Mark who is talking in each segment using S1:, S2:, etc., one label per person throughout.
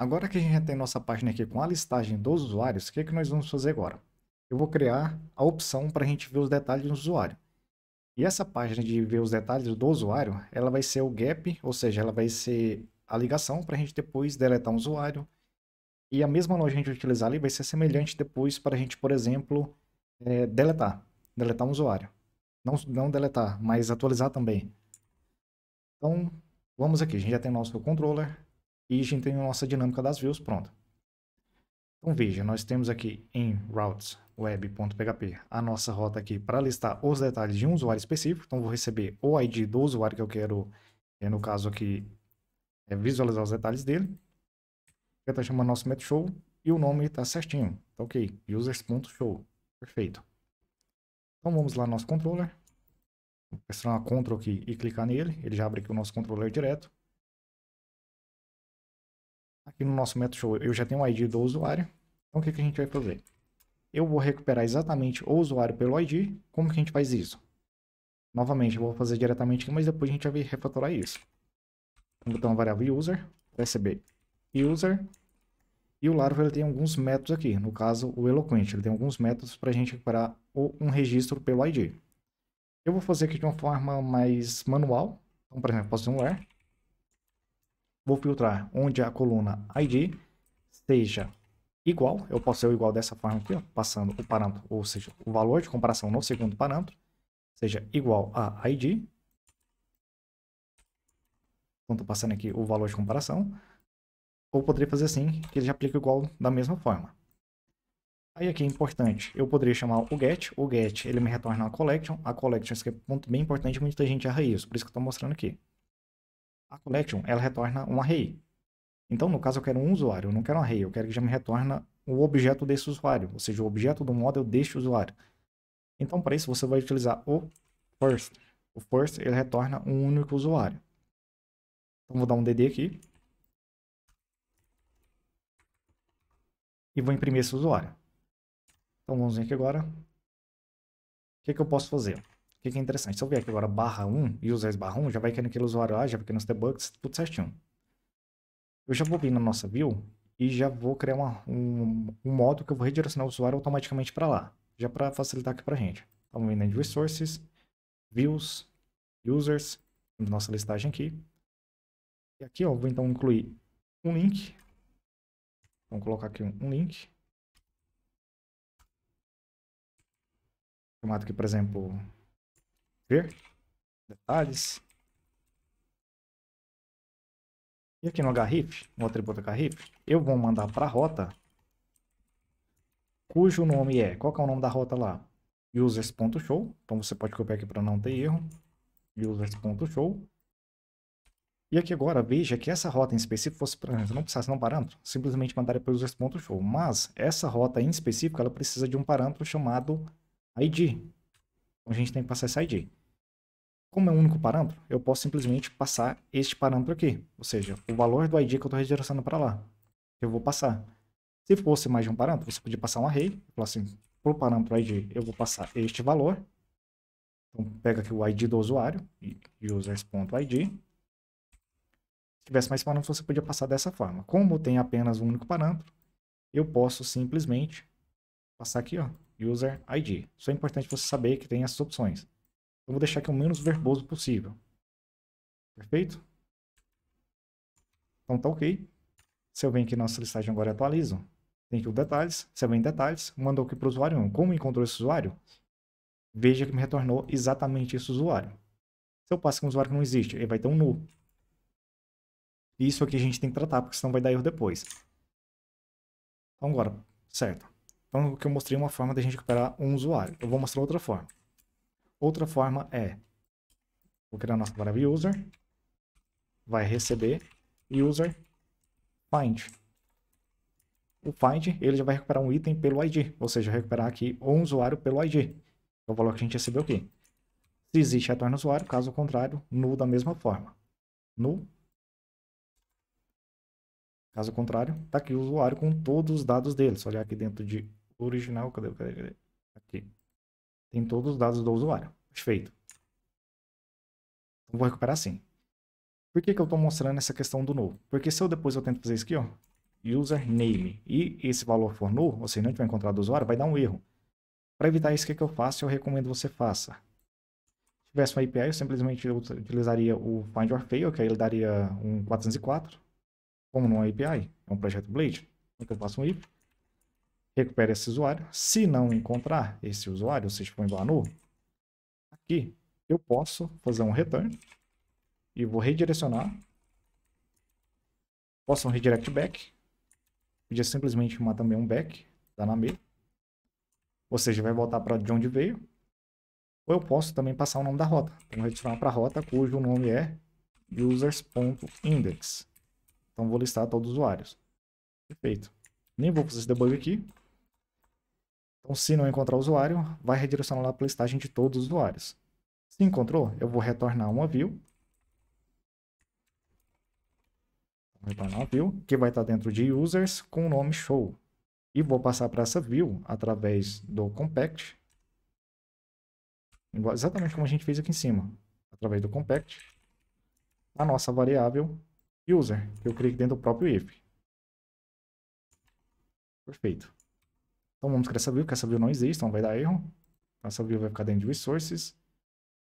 S1: Agora que a gente já tem nossa página aqui com a listagem dos usuários, o que, é que nós vamos fazer agora? Eu vou criar a opção para a gente ver os detalhes do usuário. E essa página de ver os detalhes do usuário, ela vai ser o gap, ou seja, ela vai ser a ligação para a gente depois deletar um usuário. E a mesma loja que a gente utilizar ali vai ser semelhante depois para a gente, por exemplo, é, deletar. Deletar um usuário. Não, não deletar, mas atualizar também. Então, vamos aqui. A gente já tem nosso controller e a gente tem a nossa dinâmica das views pronta. Então veja, nós temos aqui em routes web.php a nossa rota aqui para listar os detalhes de um usuário específico. Então vou receber o ID do usuário que eu quero, é, no caso aqui, é visualizar os detalhes dele. Eu estou tá chamando nosso show e o nome está certinho. Tá ok, users.show. Perfeito. Então vamos lá no nosso controller. Vou pressionar Ctrl aqui e clicar nele. Ele já abre aqui o nosso controller direto. Aqui no nosso show eu já tenho o ID do usuário. Então o que, que a gente vai fazer? Eu vou recuperar exatamente o usuário pelo ID. Como que a gente faz isso? Novamente, eu vou fazer diretamente aqui, mas depois a gente vai refatorar isso. Então, botar uma variável user, receber user. E o Laravel ele tem alguns métodos aqui, no caso o Eloquent, ele tem alguns métodos para a gente recuperar um registro pelo ID. Eu vou fazer aqui de uma forma mais manual. Então, por exemplo, posso ter um where vou filtrar onde a coluna ID seja igual, eu posso ser igual dessa forma aqui, ó, passando o parâmetro, ou seja, o valor de comparação no segundo parâmetro, seja igual a ID. Então, estou passando aqui o valor de comparação. Ou poderia fazer assim, que ele já aplica igual da mesma forma. Aí aqui é importante, eu poderia chamar o get, o get ele me retorna a collection, a collection, isso aqui é um ponto bem importante, muita gente erra isso, por isso que eu estou mostrando aqui a collection ela retorna um array. Então, no caso, eu quero um usuário, eu não quero um array, eu quero que já me retorne o objeto desse usuário, ou seja, o objeto do model deste usuário. Então, para isso, você vai utilizar o first. O first, ele retorna um único usuário. Então, vou dar um DD aqui. E vou imprimir esse usuário. Então, vamos ver aqui agora. O que, é que eu posso fazer? fica é interessante. Se eu vier aqui agora barra 1 e usar esse barra 1, já vai querendo aquele usuário lá, ah, já vai querendo os debugs, tudo certinho. Eu já vou vir na nossa view e já vou criar uma, um, um, modo que eu vou redirecionar o usuário automaticamente para lá, já para facilitar aqui para a gente. Então, vir de Resources, Views, Users, nossa listagem aqui. E aqui, ó, vou então incluir um link. Vamos colocar aqui um, um link. Chamado aqui, por exemplo, Ver detalhes. E aqui no href, no atributo href, eu vou mandar para a rota cujo nome é, qual é o nome da rota lá? users.show, então você pode copiar aqui para não ter erro, users.show. E aqui agora, veja que essa rota em específico fosse, para não precisasse de um parâmetro, simplesmente mandaria para users.show, mas essa rota em específico, ela precisa de um parâmetro chamado id. Então a gente tem que passar esse id. Como é um único parâmetro, eu posso simplesmente passar este parâmetro aqui, ou seja, o valor do ID que eu estou redirecionando para lá. Eu vou passar. Se fosse mais de um parâmetro, você podia passar um array, falar assim, para o parâmetro ID eu vou passar este valor. Então, pega aqui o ID do usuário, users.id. Se tivesse mais parâmetros, você podia passar dessa forma. Como tem apenas um único parâmetro, eu posso simplesmente passar aqui, ó, user ID. Só é importante você saber que tem essas opções. Eu vou deixar aqui o menos verboso possível. Perfeito? Então tá ok. Se eu venho aqui na nossa listagem agora e atualizo, tem aqui o detalhes. Se eu venho em detalhes, mandou aqui para o usuário 1. Como encontrou esse usuário? Veja que me retornou exatamente esse usuário. Se eu passo com um usuário que não existe, ele vai ter um nu. Isso aqui é a gente tem que tratar, porque senão vai dar erro depois. Então agora, certo. Então o que eu mostrei é uma forma da gente recuperar um usuário. Eu vou mostrar outra forma. Outra forma é, vou criar nossa variável user, vai receber user find. O find, ele já vai recuperar um item pelo ID, ou seja, recuperar aqui um usuário pelo ID. É então, o valor que a gente recebeu aqui. Se existe, retorna usuário, caso contrário, null da mesma forma. Null. Caso contrário, está aqui o usuário com todos os dados dele. Se olhar aqui dentro de original, cadê, cadê, cadê? Aqui tem todos os dados do usuário. Perfeito. Então, vou recuperar sim. Por que, que eu estou mostrando essa questão do novo? Porque se eu depois eu tento fazer isso aqui, ó, username, e esse valor for null, ou seja, não tiver encontrado o usuário, vai dar um erro. Para evitar isso, o que, que eu faço? Eu recomendo que você faça. Se tivesse uma API, eu simplesmente utilizaria o find or fail, que aí ele daria um 404. Como não é API, é um projeto Blade, então eu faço um if recupera esse usuário. Se não encontrar esse usuário, vocês seja, for igual a aqui eu posso fazer um return e vou redirecionar. Posso um redirect back. Podia simplesmente chamar também um back, tá na mesa. Ou seja, vai voltar para de onde veio. Ou eu posso também passar o nome da rota. Então, vou redirecionar para a rota cujo nome é users.index. Então, vou listar todos os usuários. Perfeito. Nem vou fazer esse debug aqui. Então, se não encontrar o usuário, vai redirecionar lá para a listagem de todos os usuários. Se encontrou, eu vou retornar uma view. Vou retornar uma view, que vai estar dentro de users com o nome show. E vou passar para essa view através do compact. Exatamente como a gente fez aqui em cima. Através do compact. A nossa variável user, que eu criei dentro do próprio if. Perfeito. Então vamos criar essa view, porque essa view não existe, então vai dar erro. essa view vai ficar dentro de resources,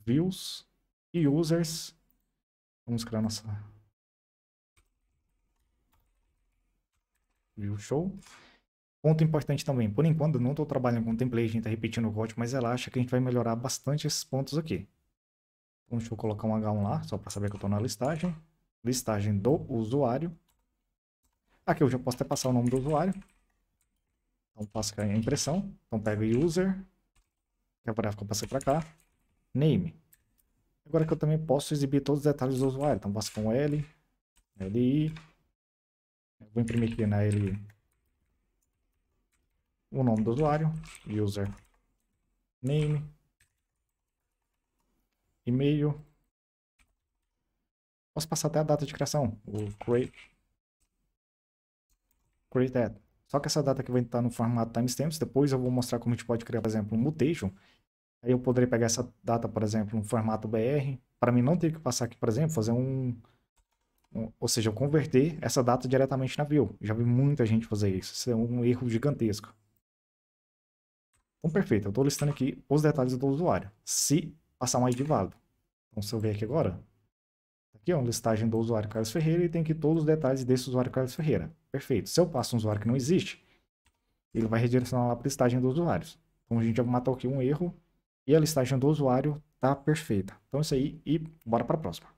S1: views e users. Vamos criar nossa view show. Ponto importante também, por enquanto eu não estou trabalhando com template, a gente está repetindo o código, mas acha que a gente vai melhorar bastante esses pontos aqui. Então deixa eu colocar um H1 lá, só para saber que eu estou na listagem. Listagem do usuário. Aqui eu já posso até passar o nome do usuário. Então faço aqui a impressão. Então pego user, que é o gráfico que eu passei para cá, name. Agora que eu também posso exibir todos os detalhes do usuário. Então passa com L, LI. Eu vou imprimir aqui na L o nome do usuário, user name, e-mail. Posso passar até a data de criação, o create, created. Só que essa data aqui vai estar no formato timestamps. Depois eu vou mostrar como a gente pode criar, por exemplo, um mutation. Aí eu poderia pegar essa data, por exemplo, no formato BR. Para mim não ter que passar aqui, por exemplo, fazer um, um... Ou seja, eu converter essa data diretamente na view. Já vi muita gente fazer isso. Isso é um erro gigantesco. Então, perfeito. Eu estou listando aqui os detalhes do usuário. Se passar um ID válido. Então, se eu ver aqui agora, que é uma listagem do usuário Carlos Ferreira e tem aqui todos os detalhes desse usuário Carlos Ferreira. Perfeito. Se eu passo um usuário que não existe, ele vai redirecionar lá para a listagem dos usuários. Então a gente já matou aqui um erro e a listagem do usuário tá perfeita. Então é isso aí e bora para a próxima.